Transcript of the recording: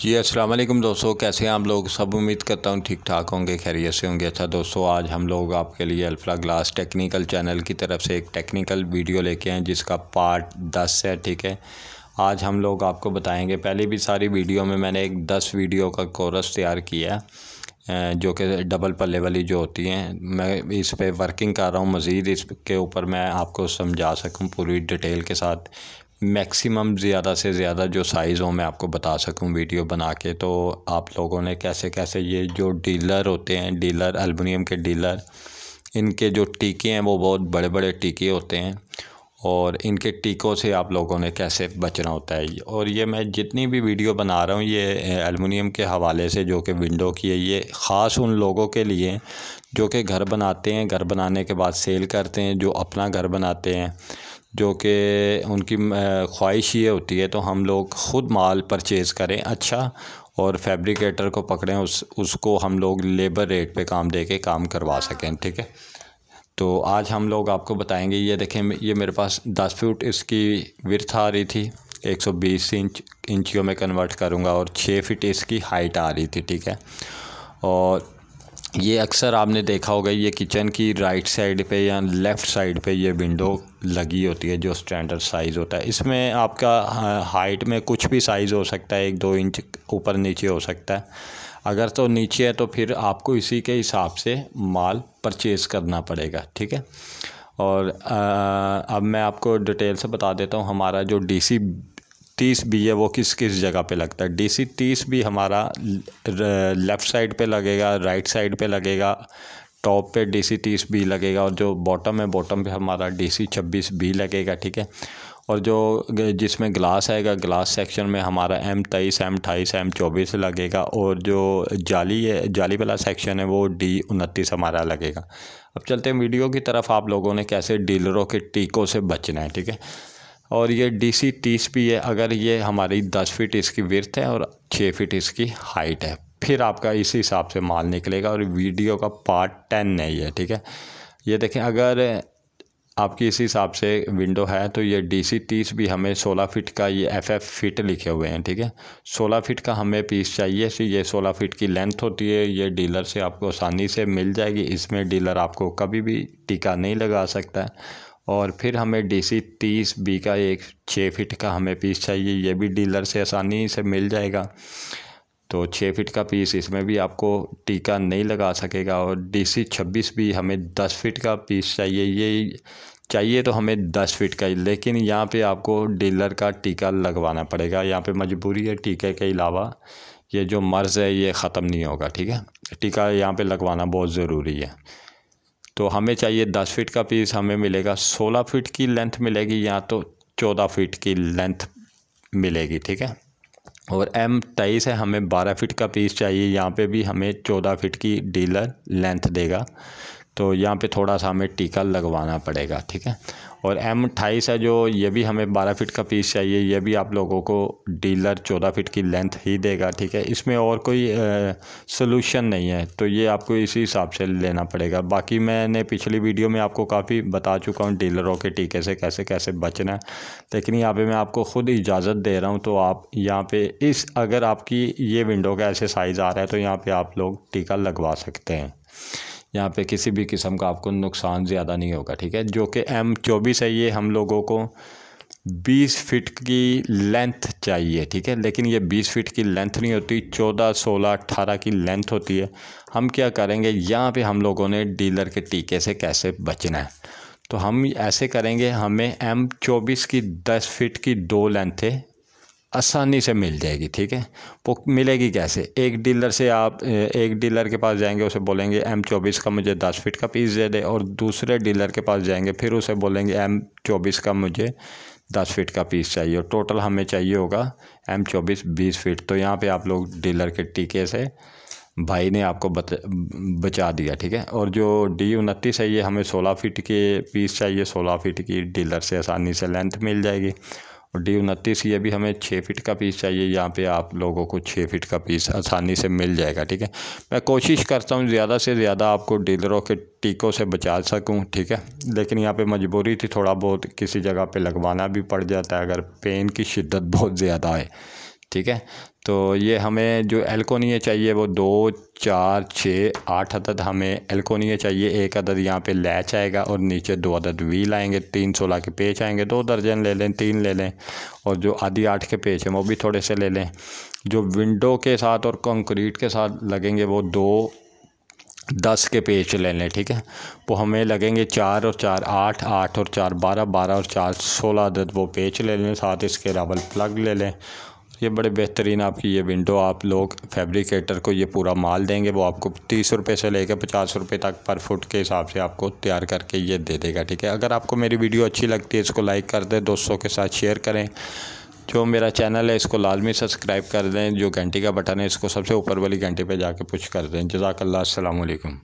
जी अस्सलाम वालेकुम दोस्तों कैसे हैं आप लोग सब उम्मीद करता हूँ ठीक ठाक होंगे खैरियत से होंगे अच्छा दोस्तों आज हम लोग आपके लिए अल्फ्रा ग्लास टेक्निकल चैनल की तरफ से एक टेक्निकल वीडियो लेके आए जिसका पार्ट दस है ठीक है आज हम लोग आपको बताएंगे पहले भी सारी वीडियो में मैंने एक दस वीडियो का कोरस तैयार किया जो कि डबल पल्ले वाली जो होती हैं मैं इस पर वर्किंग कर रहा हूँ मज़ीद इसके ऊपर मैं आपको समझा सकूँ पूरी डिटेल के साथ मैक्सिमम ज़्यादा से ज़्यादा जो साइज़ हो मैं आपको बता सकूं वीडियो बना के तो आप लोगों ने कैसे कैसे ये जो डीलर होते हैं डीलर एलमिनियम के डीलर इनके जो टीके हैं वो बहुत बड़े बड़े टीके होते हैं और इनके टीकों से आप लोगों ने कैसे बचना होता है और ये मैं जितनी भी वीडियो बना रहा हूँ ये एलमिनियम के हवाले से जो कि विंडो की है ये ख़ास उन लोगों के लिए जो कि घर बनाते हैं घर बनाने के बाद सेल करते हैं जो अपना घर बनाते हैं जो कि उनकी ख्वाहिश ये होती है तो हम लोग ख़ुद माल परचेज़ करें अच्छा और फैब्रिकेटर को पकड़ें उस उसको हम लोग लेबर रेट पे काम दे के काम करवा सकें ठीक है तो आज हम लोग आपको बताएंगे ये देखें ये मेरे पास दस फुट इसकी विर्थ आ रही थी 120 इंच इंचियों में कन्वर्ट करूँगा और छः फिट इसकी हाइट आ रही थी ठीक है और ये अक्सर आपने देखा होगा ये किचन की राइट साइड पे या लेफ़्ट साइड पे ये विंडो लगी होती है जो स्टैंडर्ड साइज़ होता है इसमें आपका हाइट में कुछ भी साइज़ हो सकता है एक दो इंच ऊपर नीचे हो सकता है अगर तो नीचे है तो फिर आपको इसी के हिसाब से माल परचेज़ करना पड़ेगा ठीक है और आ, अब मैं आपको डिटेल से बता देता हूँ हमारा जो डीसी तीस बी है वो किस किस जगह पे लगता है डी सी तीस बी हमारा लेफ़्ट साइड पे लगेगा राइट साइड पे लगेगा टॉप पे डी सी तीस बी लगेगा और जो बॉटम है बॉटम पे हमारा डी सी छब्बीस बी लगेगा ठीक है और जो जिसमें ग्लास आएगा ग्लास सेक्शन में हमारा एम तेईस एम अठाईस एम चौबीस लगेगा और जो जाली है जाली वाला सेक्शन है वो डी उनतीस हमारा लगेगा अब चलते हैं वीडियो की तरफ आप लोगों ने कैसे डीलरों के टीकों से बचना है ठीक है और ये डी सी तीस भी है अगर ये हमारी दस फीट इसकी विर्थ है और छः फीट इसकी हाइट है फिर आपका इसी हिसाब से माल निकलेगा और वीडियो का पार्ट टेन है ठीक है ये देखें अगर आपकी इसी हिसाब से विंडो है तो ये डी सी तीस भी हमें सोलह फिट का ये एफ एफ फिट लिखे हुए हैं ठीक है सोलह फिट का हमें पीस चाहिए तो ये सोलह फिट की लेंथ होती है ये डीलर से आपको आसानी से मिल जाएगी इसमें डीलर आपको कभी भी टीका नहीं लगा सकता है और फिर हमें डी सी तीस बी का एक छः फिट का हमें पीस चाहिए ये भी डीलर से आसानी से मिल जाएगा तो छः फिट का पीस इसमें भी आपको टीका नहीं लगा सकेगा और डी सी छब्बीस भी हमें दस फिट का पीस चाहिए ये चाहिए तो हमें दस फिट का ही लेकिन यहाँ पे आपको डीलर का टीका लगवाना पड़ेगा यहाँ पे मजबूरी है टीके के अलावा ये जो मर्ज़ है ये ख़त्म नहीं होगा ठीक है टीका यहाँ पे लगवाना बहुत ज़रूरी है तो हमें चाहिए दस फीट का पीस हमें मिलेगा सोलह फीट की लेंथ मिलेगी या तो चौदह फीट की लेंथ मिलेगी ठीक है और एम तेईस है हमें बारह फीट का पीस चाहिए यहाँ पे भी हमें चौदह फीट की डीलर लेंथ देगा तो यहाँ पे थोड़ा सा हमें टीका लगवाना पड़ेगा ठीक है और एम अट्ठाईस है जो ये भी हमें बारह फिट का पीस चाहिए ये भी आप लोगों को डीलर चौदह फिट की लेंथ ही देगा ठीक है इसमें और कोई सोल्यूशन नहीं है तो ये आपको इसी हिसाब से लेना पड़ेगा बाकी मैंने पिछली वीडियो में आपको काफ़ी बता चुका हूँ डीलरों के टीके से कैसे कैसे बचना है लेकिन यहाँ पर मैं आपको ख़ुद इजाज़त दे रहा हूँ तो आप यहाँ पर इस अगर आपकी ये विंडो का ऐसे साइज़ आ रहा है तो यहाँ पर आप लोग टीका लगवा सकते हैं यहाँ पे किसी भी किस्म का आपको नुकसान ज़्यादा नहीं होगा ठीक है जो कि एम चौबीस है ये हम लोगों को बीस फिट की लेंथ चाहिए ठीक है लेकिन ये बीस फिट की लेंथ नहीं होती चौदह सोलह अट्ठारह की लेंथ होती है हम क्या करेंगे यहाँ पे हम लोगों ने डीलर के टीके से कैसे बचना है तो हम ऐसे करेंगे हमें एम चौबीस की दस फिट की दो लेंथें आसानी से मिल जाएगी ठीक है वो मिलेगी कैसे एक डीलर से आप एक डीलर के पास जाएंगे उसे बोलेंगे एम चौबीस का मुझे दस फीट का पीस दे दे और दूसरे डीलर के पास जाएंगे फिर उसे बोलेंगे एम चौबीस का मुझे दस फीट का पीस चाहिए और टोटल हमें चाहिए होगा एम चौबीस बीस फीट तो यहाँ पे आप लोग डीलर के टीके से भाई ने आपको बत, बचा दिया ठीक है और जो डी उनतीस है ये हमें सोलह फीट के पीस चाहिए सोलह फीट की डीलर से आसानी से लेंथ मिल जाएगी और डी उनतीस ये भी हमें छः फिट का पीस चाहिए यहाँ पे आप लोगों को छः फिट का पीस आसानी से मिल जाएगा ठीक है मैं कोशिश करता हूँ ज़्यादा से ज़्यादा आपको डीलरों के टीकों से बचा सकूँ ठीक है लेकिन यहाँ पे मजबूरी थी थोड़ा बहुत किसी जगह पे लगवाना भी पड़ जाता है अगर पेन की शिद्दत बहुत ज़्यादा है ठीक है तो ये हमें जो एलकोनिया चाहिए वो दो चार छः आठ अदद हमें एलकोनिया चाहिए एक अदद यहाँ पे लैच आएगा और नीचे दो अदद वी लाएंगे तीन सोलह के पेच आएंगे दो दर्जन ले लें तीन ले लें और जो आधी आठ के पेच हैं वो भी थोड़े से ले लें जो विंडो के साथ और कंक्रीट के साथ लगेंगे वो दो दस के पेज ले लें ठीक है वो हमें लगेंगे चार और चार आठ आठ और चार बारह बारह और चार सोलह अदद वो पेच ले लें साथ इसके रबल प्लग ले लें ये बड़े बेहतरीन आपकी ये विंडो आप लोग फैब्रिकेटर को ये पूरा माल देंगे वो आपको तीस रुपये से लेकर पचास रुपये तक पर फुट के हिसाब से आपको तैयार करके ये दे देगा ठीक है अगर आपको मेरी वीडियो अच्छी लगती है इसको लाइक कर दें दोस्तों के साथ शेयर करें जो मेरा चैनल है इसको लाजमी सब्सक्राइब कर दें जो घंटी का बटन है इसको सबसे ऊपर वाली घंटी पर जाके पुष्ट कर दें जजाकल्ला असलम